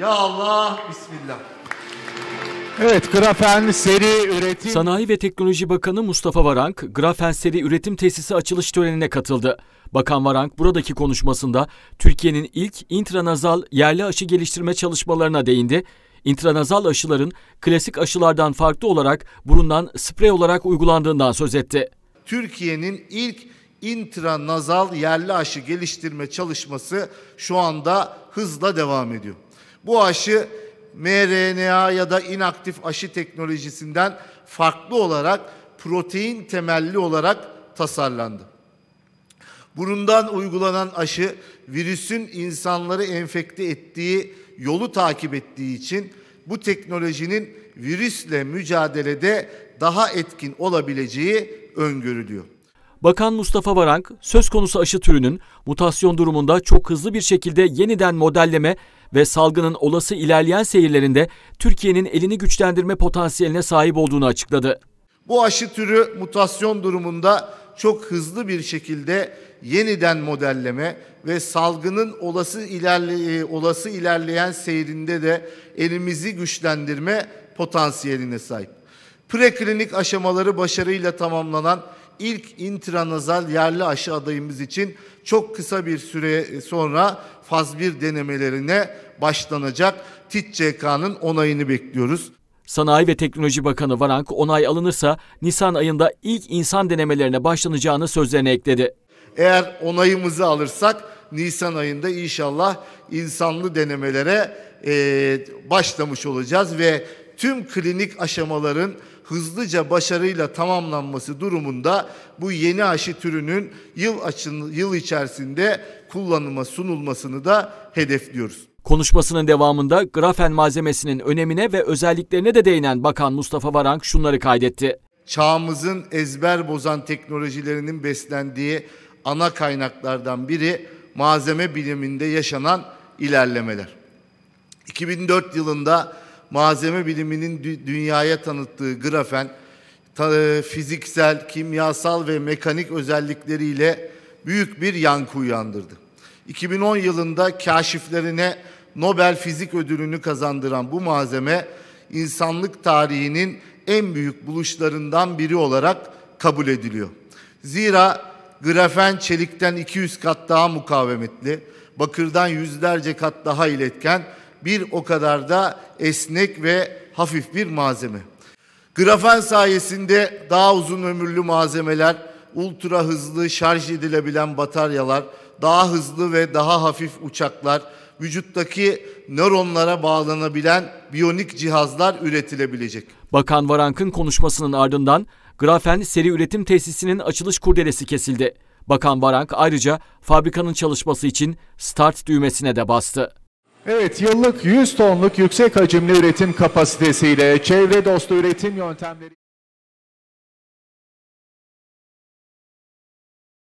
Ya Allah, Bismillah. Evet, Grafen Seri Üretim... Sanayi ve Teknoloji Bakanı Mustafa Varank, Grafen Seri Üretim Tesisi açılış törenine katıldı. Bakan Varank buradaki konuşmasında Türkiye'nin ilk intranazal yerli aşı geliştirme çalışmalarına değindi. İntranazal aşıların klasik aşılardan farklı olarak burundan sprey olarak uygulandığından söz etti. Türkiye'nin ilk intranazal yerli aşı geliştirme çalışması şu anda hızla devam ediyor. Bu aşı mRNA ya da inaktif aşı teknolojisinden farklı olarak protein temelli olarak tasarlandı. Burundan uygulanan aşı virüsün insanları enfekte ettiği yolu takip ettiği için bu teknolojinin virüsle mücadelede daha etkin olabileceği öngörülüyor. Bakan Mustafa Varank, söz konusu aşı türünün mutasyon durumunda çok hızlı bir şekilde yeniden modelleme ve salgının olası ilerleyen seyirlerinde Türkiye'nin elini güçlendirme potansiyeline sahip olduğunu açıkladı. Bu aşı türü mutasyon durumunda çok hızlı bir şekilde yeniden modelleme ve salgının olası ilerle e, olası ilerleyen seyrinde de elimizi güçlendirme potansiyeline sahip. Preklinik aşamaları başarıyla tamamlanan ilk intranazal yerli aşı adayımız için çok kısa bir süre sonra faz 1 denemelerine başlanacak. TİTCK'nın onayını bekliyoruz. Sanayi ve Teknoloji Bakanı Varank onay alınırsa Nisan ayında ilk insan denemelerine başlanacağını sözlerine ekledi. Eğer onayımızı alırsak Nisan ayında inşallah insanlı denemelere e, başlamış olacağız ve tüm klinik aşamaların hızlıca başarıyla tamamlanması durumunda bu yeni aşı türünün yıl, açın, yıl içerisinde kullanıma sunulmasını da hedefliyoruz. Konuşmasının devamında grafen malzemesinin önemine ve özelliklerine de değinen Bakan Mustafa Varank şunları kaydetti. Çağımızın ezber bozan teknolojilerinin beslendiği ana kaynaklardan biri malzeme biliminde yaşanan ilerlemeler. 2004 yılında malzeme biliminin dünyaya tanıttığı grafen, e, fiziksel, kimyasal ve mekanik özellikleriyle büyük bir yankı uyandırdı. 2010 yılında kaşiflerine Nobel Fizik Ödülünü kazandıran bu malzeme, insanlık tarihinin en büyük buluşlarından biri olarak kabul ediliyor. Zira grafen çelikten 200 kat daha mukavemetli, bakırdan yüzlerce kat daha iletken bir o kadar da esnek ve hafif bir malzeme. Grafen sayesinde daha uzun ömürlü malzemeler, ultra hızlı şarj edilebilen bataryalar, daha hızlı ve daha hafif uçaklar, vücuttaki nöronlara bağlanabilen biyonik cihazlar üretilebilecek. Bakan Varank'ın konuşmasının ardından Grafen seri üretim tesisinin açılış kurdelesi kesildi. Bakan Varank ayrıca fabrikanın çalışması için start düğmesine de bastı. Evet, yıllık 100 tonluk yüksek hacimli üretim kapasitesiyle çevre dostu üretim yöntemleri